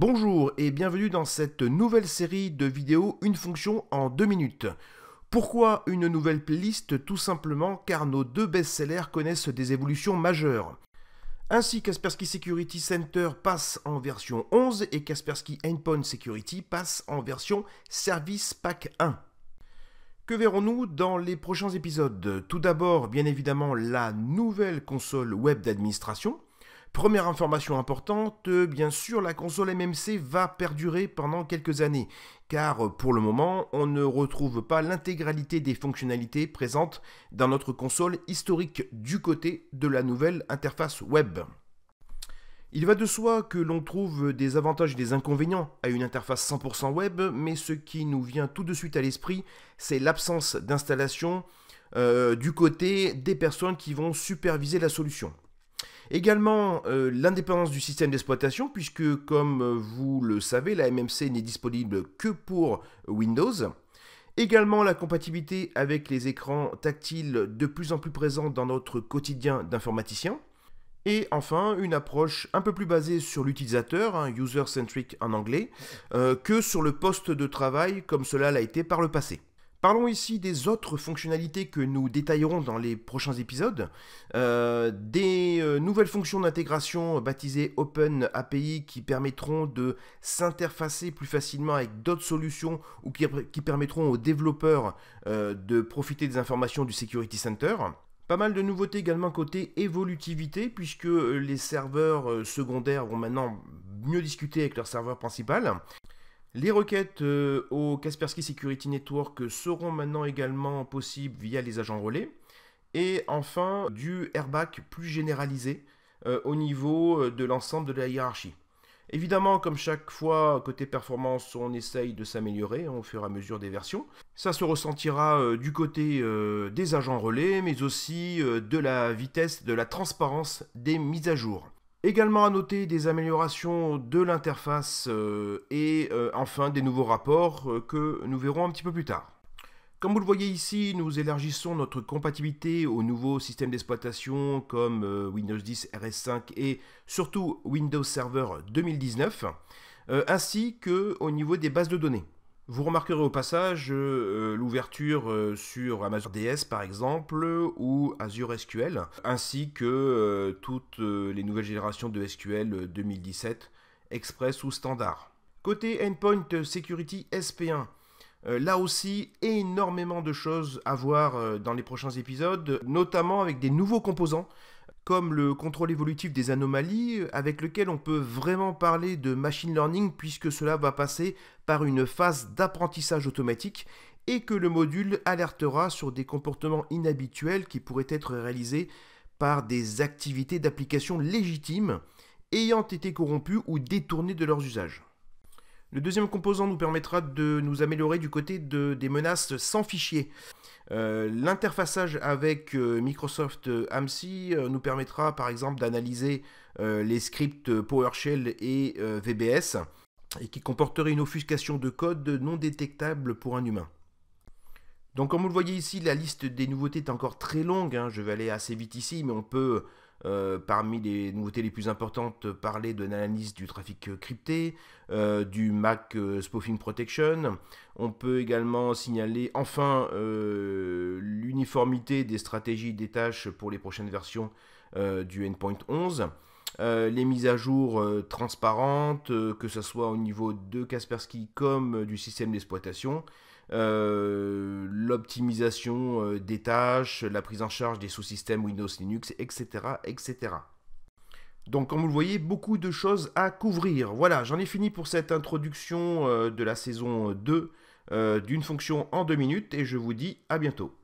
Bonjour et bienvenue dans cette nouvelle série de vidéos Une fonction en deux minutes. Pourquoi une nouvelle playlist Tout simplement car nos deux best-sellers connaissent des évolutions majeures. Ainsi, Kaspersky Security Center passe en version 11 et Kaspersky Endpoint Security passe en version Service Pack 1. Que verrons-nous dans les prochains épisodes Tout d'abord, bien évidemment, la nouvelle console web d'administration, Première information importante, bien sûr, la console MMC va perdurer pendant quelques années, car pour le moment, on ne retrouve pas l'intégralité des fonctionnalités présentes dans notre console historique du côté de la nouvelle interface web. Il va de soi que l'on trouve des avantages et des inconvénients à une interface 100% web, mais ce qui nous vient tout de suite à l'esprit, c'est l'absence d'installation euh, du côté des personnes qui vont superviser la solution. Également, euh, l'indépendance du système d'exploitation, puisque comme euh, vous le savez, la MMC n'est disponible que pour Windows. Également la compatibilité avec les écrans tactiles de plus en plus présents dans notre quotidien d'informaticien. Et enfin, une approche un peu plus basée sur l'utilisateur, hein, user-centric en anglais, euh, que sur le poste de travail comme cela l'a été par le passé. Parlons ici des autres fonctionnalités que nous détaillerons dans les prochains épisodes, euh, des euh, nouvelles fonctions d'intégration baptisées Open API qui permettront de s'interfacer plus facilement avec d'autres solutions ou qui, permettront aux développeurs euh, de profiter des informations du Security Center. Pas mal de nouveautés également côté évolutivité, puisque les serveurs secondaires vont maintenant mieux discuter avec leur serveur principal. Les requêtes euh, au Kaspersky Security Network seront maintenant également possibles via les agents relais. Et enfin, du airbag plus généralisé euh, au niveau euh, de l'ensemble de la hiérarchie. Évidemment, comme chaque fois, côté performance, on essaye de s'améliorer hein, au fur et à mesure des versions. Ça se ressentira du côté des agents relais, mais aussi de la vitesse, de la transparence des mises à jour. Également à noter des améliorations de l'interface euh, et euh, enfin des nouveaux rapports euh, que nous verrons un petit peu plus tard. Comme vous le voyez ici, nous élargissons notre compatibilité aux nouveaux systèmes d'exploitation comme Windows 10 RS5 et surtout Windows Server 2019, ainsi qu'au niveau des bases de données. Vous remarquerez au passage euh, euh, l'ouverture euh, sur Amazon DS par exemple ou Azure SQL, ainsi que toutes les nouvelles générations de SQL 2017, Express ou Standard. Côté Endpoint Security SP1, là aussi énormément de choses à voir dans les prochains épisodes, notamment avec des nouveaux composants comme le contrôle évolutif des anomalies, euh, avec lequel on peut vraiment parler de machine learning puisque cela va passer par une phase d'apprentissage automatique et que le module alertera sur des comportements inhabituels qui pourraient être réalisés par des activités d'application légitimes ayant été corrompues ou détournées de leurs usages. Le deuxième composant nous permettra de nous améliorer du côté de, des menaces sans fichier. Euh, l'interfaçage avec euh, Microsoft euh, AMC nous permettra par exemple d'analyser les scripts PowerShell et VBS et qui comporterait une offuscation de code non détectable pour un humain. Donc comme vous le voyez ici, la liste des nouveautés est encore très longue, hein. je vais aller assez vite ici, mais on peut euh, parmi les nouveautés les plus importantes, euh, parler de l'analyse du trafic euh, crypté, du MAC Spoofing Protection. On peut également signaler enfin l'uniformité des stratégies des tâches pour les prochaines versions du Endpoint 11. Euh, les mises à jour euh, transparentes, euh, que ce soit au niveau de Kaspersky comme du système d'exploitation, l'optimisation des tâches, la prise en charge des sous-systèmes Windows, Linux, etc., etc. Donc comme vous le voyez, beaucoup de choses à couvrir. Voilà, j'en ai fini pour cette introduction de la saison 2 d'une fonction en deux minutes et je vous dis à bientôt.